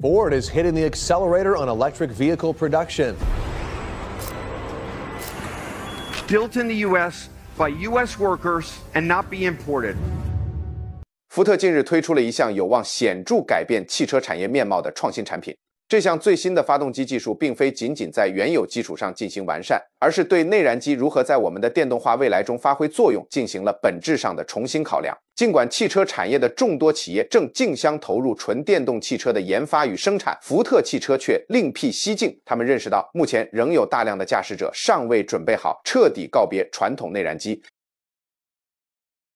Ford is hitting the accelerator on electric vehicle production. Built in the U.S. by U.S. workers and not be imported. 福特近日推出了一项有望显著改变汽车产业面貌的创新产品这项最新的发动机技术并非仅仅在原有基础上进行完善，而是对内燃机如何在我们的电动化未来中发挥作用进行了本质上的重新考量。尽管汽车产业的众多企业正竞相投入纯电动汽车的研发与生产，福特汽车却另辟蹊径。他们认识到，目前仍有大量的驾驶者尚未准备好彻底告别传统内燃机。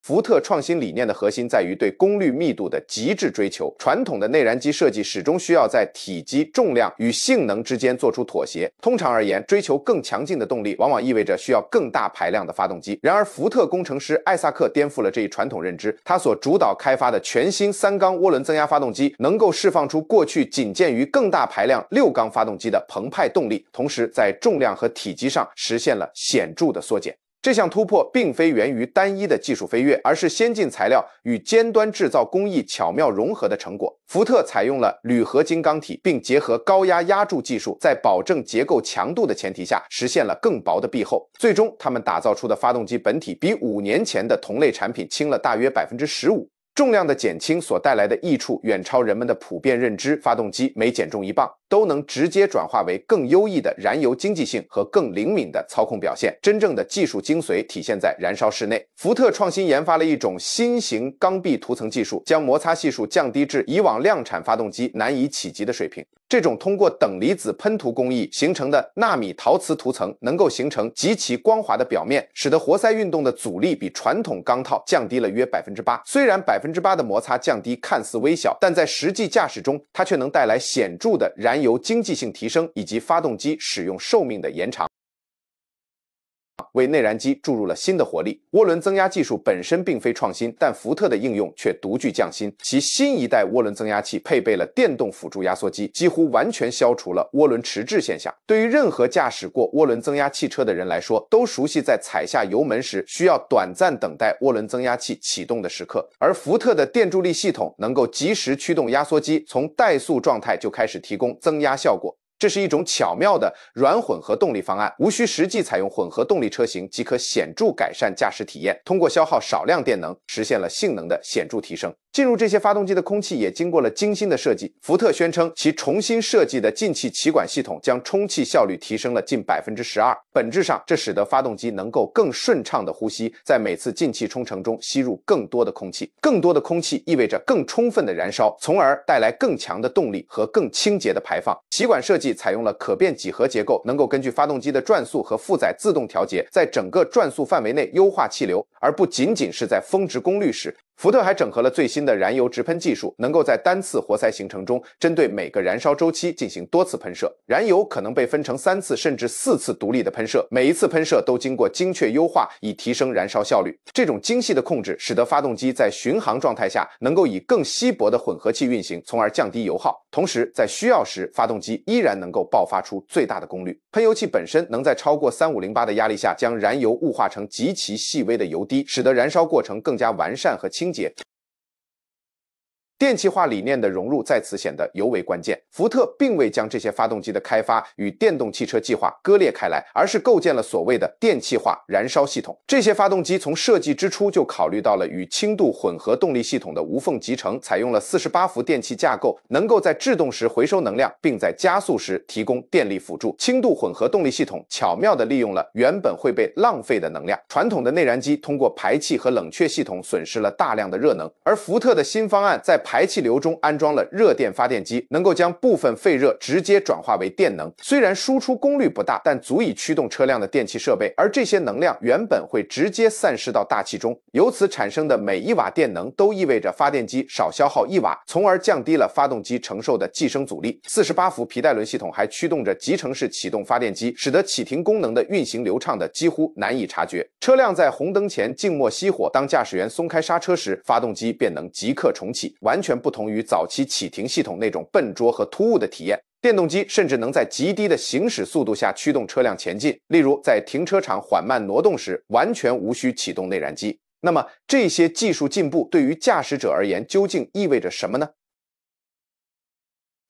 福特创新理念的核心在于对功率密度的极致追求。传统的内燃机设计始终需要在体积、重量与性能之间做出妥协。通常而言，追求更强劲的动力，往往意味着需要更大排量的发动机。然而，福特工程师艾萨克颠覆了这一传统认知。他所主导开发的全新三缸涡轮增压发动机，能够释放出过去仅见于更大排量六缸发动机的澎湃动力，同时在重量和体积上实现了显著的缩减。这项突破并非源于单一的技术飞跃，而是先进材料与尖端制造工艺巧妙融合的成果。福特采用了铝合金钢体，并结合高压压铸技术，在保证结构强度的前提下，实现了更薄的壁厚。最终，他们打造出的发动机本体比五年前的同类产品轻了大约百分之十五。重量的减轻所带来的益处远超人们的普遍认知。发动机每减重一磅，都能直接转化为更优异的燃油经济性和更灵敏的操控表现。真正的技术精髓体现在燃烧室内，福特创新研发了一种新型缸壁涂层技术，将摩擦系数降低至以往量产发动机难以企及的水平。这种通过等离子喷涂工艺形成的纳米陶瓷涂层，能够形成极其光滑的表面，使得活塞运动的阻力比传统钢套降低了约百分之八。虽然百分之八的摩擦降低看似微小，但在实际驾驶中，它却能带来显著的燃油经济性提升以及发动机使用寿命的延长。为内燃机注入了新的活力。涡轮增压技术本身并非创新，但福特的应用却独具匠心。其新一代涡轮增压器配备了电动辅助压缩机，几乎完全消除了涡轮迟滞现象。对于任何驾驶过涡轮增压汽车的人来说，都熟悉在踩下油门时需要短暂等待涡轮增压器启动的时刻。而福特的电助力系统能够及时驱动压缩机，从怠速状态就开始提供增压效果。这是一种巧妙的软混合动力方案，无需实际采用混合动力车型即可显著改善驾驶体验。通过消耗少量电能，实现了性能的显著提升。进入这些发动机的空气也经过了精心的设计。福特宣称其重新设计的进气歧管系统将充气效率提升了近百分之十二。本质上，这使得发动机能够更顺畅的呼吸，在每次进气冲程中吸入更多的空气。更多的空气意味着更充分的燃烧，从而带来更强的动力和更清洁的排放。歧管设计采用了可变几何结构，能够根据发动机的转速和负载自动调节，在整个转速范围内优化气流，而不仅仅是在峰值功率时。福特还整合了最新的燃油直喷技术，能够在单次活塞行程中，针对每个燃烧周期进行多次喷射。燃油可能被分成三次甚至四次独立的喷射，每一次喷射都经过精确优化，以提升燃烧效率。这种精细的控制，使得发动机在巡航状态下能够以更稀薄的混合气运行，从而降低油耗。同时，在需要时，发动机依然能够爆发出最大的功率。喷油器本身能在超过三五零八的压力下，将燃油雾化成极其细微的油滴，使得燃烧过程更加完善和清洁。电气化理念的融入在此显得尤为关键。福特并未将这些发动机的开发与电动汽车计划割裂开来，而是构建了所谓的电气化燃烧系统。这些发动机从设计之初就考虑到了与轻度混合动力系统的无缝集成，采用了四十八伏电气架构，能够在制动时回收能量，并在加速时提供电力辅助。轻度混合动力系统巧妙地利用了原本会被浪费的能量。传统的内燃机通过排气和冷却系统损失了大量的热能，而福特的新方案在排排气流中安装了热电发电机，能够将部分废热直接转化为电能。虽然输出功率不大，但足以驱动车辆的电气设备。而这些能量原本会直接散失到大气中，由此产生的每一瓦电能都意味着发电机少消耗一瓦，从而降低了发动机承受的寄生阻力。四十八伏皮带轮系统还驱动着集成式启动发电机，使得启停功能的运行流畅的几乎难以察觉。车辆在红灯前静默熄火，当驾驶员松开刹车时，发动机便能即刻重启完。全不同于早期启停系统那种笨拙和突兀的体验。电动机甚至能在极低的行驶速度下驱动车辆前进，例如在停车场缓慢挪动时，完全无需启动内燃机。那么，这些技术进步对于驾驶者而言究竟意味着什么呢？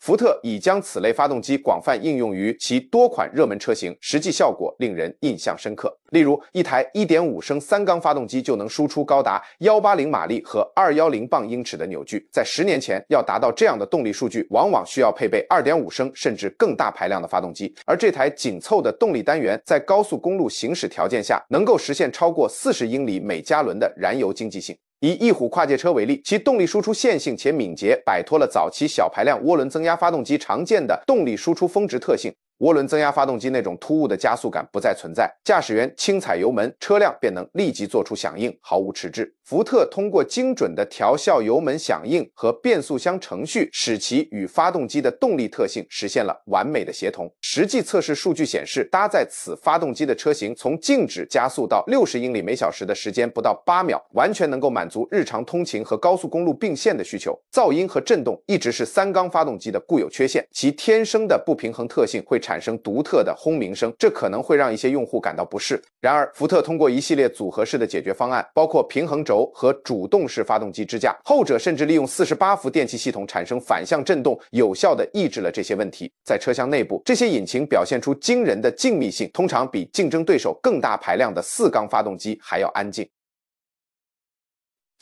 福特已将此类发动机广泛应用于其多款热门车型，实际效果令人印象深刻。例如，一台1.5升三缸发动机就能输出高达180马力和210磅英尺的扭矩。在十年前，要达到这样的动力数据，往往需要配备2.5升甚至更大排量的发动机。而这台紧凑的动力单元，在高速公路行驶条件下，能够实现超过40英里每加仑的燃油经济性。以翼虎跨界车为例，其动力输出线性且敏捷，摆脱了早期小排量涡轮增压发动机常见的动力输出峰值特性。涡轮增压发动机那种突兀的加速感不再存在，驾驶员轻踩油门，车辆便能立即做出响应，毫无迟滞。福特通过精准的调校油门响应和变速箱程序，使其与发动机的动力特性实现了完美的协同。实际测试数据显示，搭载此发动机的车型从静止加速到六十英里每小时的时间不到八秒，完全能够满足日常通勤和高速公路并线的需求。噪音和震动一直是三缸发动机的固有缺陷，其天生的不平衡特性会产产生独特的轰鸣声，这可能会让一些用户感到不适。然而，福特通过一系列组合式的解决方案，包括平衡轴和主动式发动机支架，后者甚至利用四十八伏电气系统产生反向振动，有效地抑制了这些问题。在车厢内部，这些引擎表现出惊人的静谧性，通常比竞争对手更大排量的四缸发动机还要安静。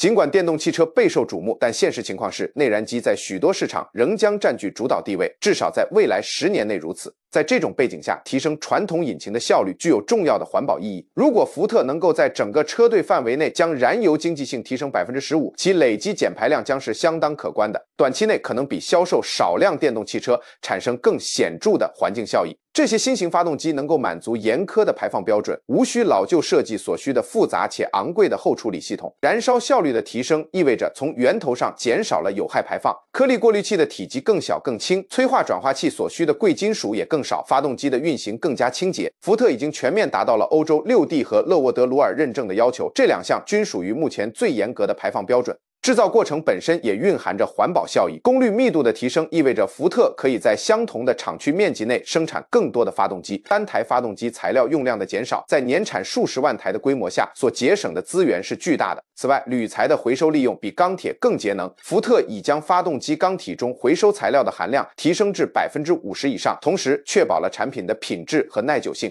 尽管电动汽车备受瞩目，但现实情况是，内燃机在许多市场仍将占据主导地位，至少在未来十年内如此。在这种背景下，提升传统引擎的效率具有重要的环保意义。如果福特能够在整个车队范围内将燃油经济性提升百分之十五，其累积减排量将是相当可观的。短期内可能比销售少量电动汽车产生更显著的环境效益。这些新型发动机能够满足严苛的排放标准，无需老旧设计所需的复杂且昂贵的后处理系统。燃烧效率的提升意味着从源头上减少了有害排放。颗粒过滤器的体积更小、更轻，催化转化器所需的贵金属也更少，发动机的运行更加清洁。福特已经全面达到了欧洲六 D 和勒沃德鲁尔认证的要求，这两项均属于目前最严格的排放标准。制造过程本身也蕴含着环保效益。功率密度的提升意味着福特可以在相同的厂区面积内生产更多的发动机。单台发动机材料用量的减少，在年产数十万台的规模下，所节省的资源是巨大的。此外，铝材的回收利用比钢铁更节能。福特已将发动机钢体中回收材料的含量提升至百分之五十以上，同时确保了产品的品质和耐久性。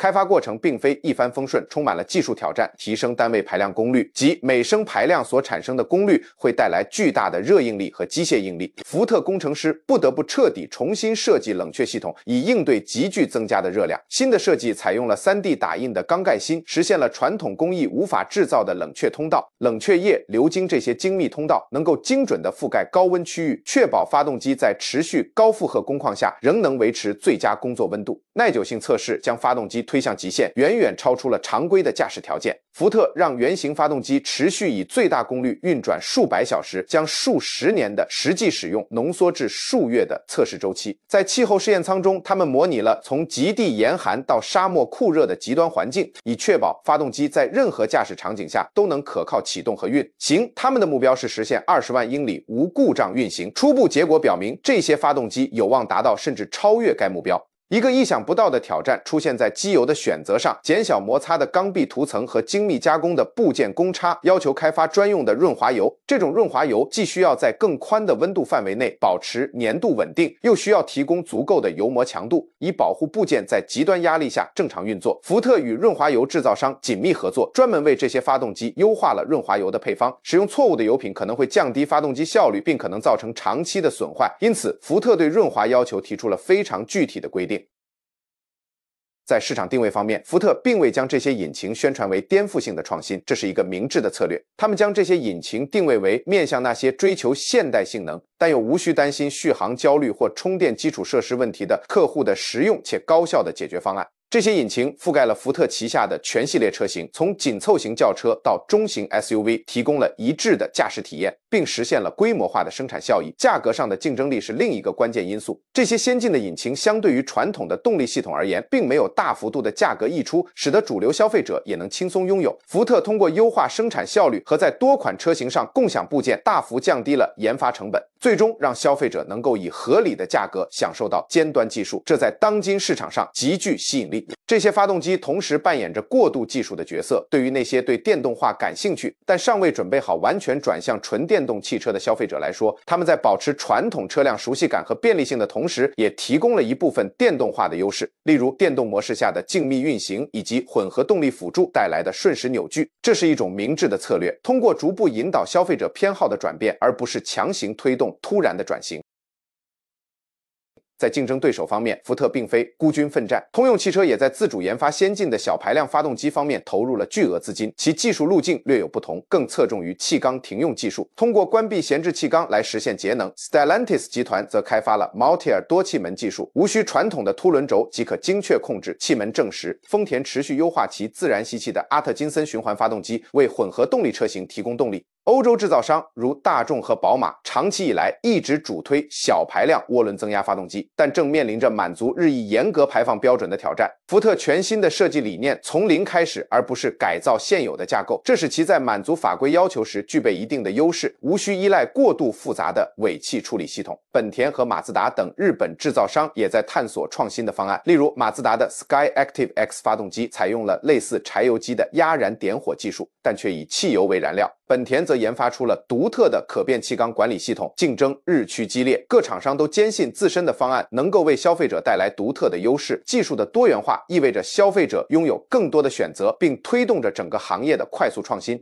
开发过程并非一帆风顺，充满了技术挑战。提升单位排量功率及每升排量所产生的功率，会带来巨大的热应力和机械应力。福特工程师不得不彻底重新设计冷却系统，以应对急剧增加的热量。新的设计采用了 3D 打印的钢盖芯，实现了传统工艺无法制造的冷却通道。冷却液流经这些精密通道，能够精准地覆盖高温区域，确保发动机在持续高负荷工况下仍能维持最佳工作温度。耐久性测试将发动机。推向极限，远远超出了常规的驾驶条件。福特让原型发动机持续以最大功率运转数百小时，将数十年的实际使用浓缩至数月的测试周期。在气候试验舱中，他们模拟了从极地严寒到沙漠酷热的极端环境，以确保发动机在任何驾驶场景下都能可靠启动和运行。他们的目标是实现二十万英里无故障运行。初步结果表明，这些发动机有望达到甚至超越该目标。一个意想不到的挑战出现在机油的选择上，减小摩擦的缸壁涂层和精密加工的部件公差要求开发专用的润滑油。这种润滑油既需要在更宽的温度范围内保持粘度稳定，又需要提供足够的油膜强度，以保护部件在极端压力下正常运作。福特与润滑油制造商紧密合作，专门为这些发动机优化了润滑油的配方。使用错误的油品可能会降低发动机效率，并可能造成长期的损坏。因此，福特对润滑要求提出了非常具体的规定。在市场定位方面，福特并未将这些引擎宣传为颠覆性的创新，这是一个明智的策略。他们将这些引擎定位为面向那些追求现代性能，但又无需担心续航焦虑或充电基础设施问题的客户的实用且高效的解决方案。这些引擎覆盖了福特旗下的全系列车型，从紧凑型轿车到中型 SUV，提供了一致的驾驶体验，并实现了规模化的生产效益。价格上的竞争力是另一个关键因素。这些先进的引擎相对于传统的动力系统而言，并没有大幅度的价格溢出，使得主流消费者也能轻松拥有。福特通过优化生产效率和在多款车型上共享部件，大幅降低了研发成本。最终让消费者能够以合理的价格享受到尖端技术，这在当今市场上极具吸引力。这些发动机同时扮演着过渡技术的角色。对于那些对电动化感兴趣但尚未准备好完全转向纯电动汽车的消费者来说，他们在保持传统车辆熟悉感和便利性的同时，也提供了一部分电动化的优势，例如电动模式下的静谧运行以及混合动力辅助带来的瞬时扭矩。这是一种明智的策略，通过逐步引导消费者偏好的转变，而不是强行推动。突然的转型，在竞争对手方面，福特并非孤军奋战。通用汽车也在自主研发先进的小排量发动机方面投入了巨额资金，其技术路径略有不同，更侧重于气缸停用技术，通过关闭闲置气缸来实现节能。Stellantis 集团则开发了 MultiAir 多气门技术，无需传统的凸轮轴即可精确控制气门正时。丰田持续优化其自然吸气的阿特金森循环发动机，为混合动力车型提供动力。欧洲制造商如大众和宝马，长期以来一直主推小排量涡轮增压发动机，但正面临着满足日益严格排放标准的挑战。福特全新的设计理念从零开始，而不是改造现有的架构，这使其在满足法规要求时具备一定的优势，无需依赖过度复杂的尾气处理系统。本田和马自达等日本制造商也在探索创新的方案，例如马自达的 SkyActiv-X 发动机采用了类似柴油机的压燃点火技术，但却以汽油为燃料。本田则。研发出了独特的可变气缸管理系统，竞争日趋激烈，各厂商都坚信自身的方案能够为消费者带来独特的优势。技术的多元化意味着消费者拥有更多的选择，并推动着整个行业的快速创新。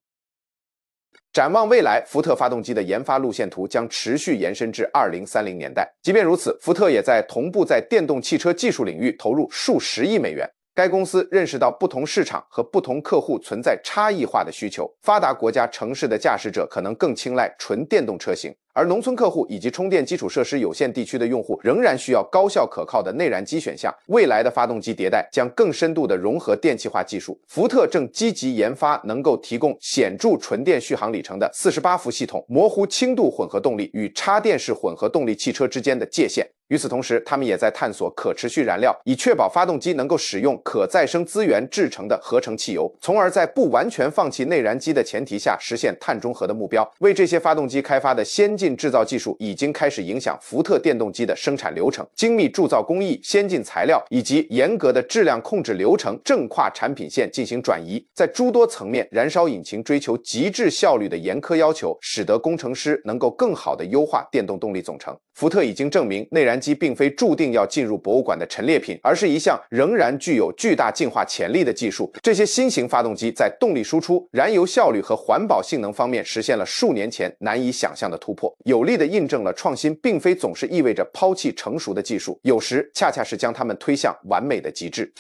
展望未来，福特发动机的研发路线图将持续延伸至二零三零年代。即便如此，福特也在同步在电动汽车技术领域投入数十亿美元。该公司认识到不同市场和不同客户存在差异化的需求。发达国家城市的驾驶者可能更青睐纯电动车型，而农村客户以及充电基础设施有限地区的用户仍然需要高效可靠的内燃机选项。未来的发动机迭代将更深度的融合电气化技术。福特正积极研发能够提供显著纯电续航里程的48伏系统，模糊轻度混合动力与插电式混合动力汽车之间的界限。与此同时，他们也在探索可持续燃料，以确保发动机能够使用可再生资源制成的合成汽油，从而在不完全放弃内燃机的前提下实现碳中和的目标。为这些发动机开发的先进制造技术已经开始影响福特电动机的生产流程，精密铸造工艺、先进材料以及严格的质量控制流程正跨产品线进行转移。在诸多层面，燃烧引擎追求极致效率的严苛要求，使得工程师能够更好地优化电动动力总成。福特已经证明内燃。机并非注定要进入博物馆的陈列品，而是一项仍然具有巨大进化潜力的技术。这些新型发动机在动力输出、燃油效率和环保性能方面实现了数年前难以想象的突破，有力的印证了创新并非总是意味着抛弃成熟的技术，有时恰恰是将它们推向完美的极致。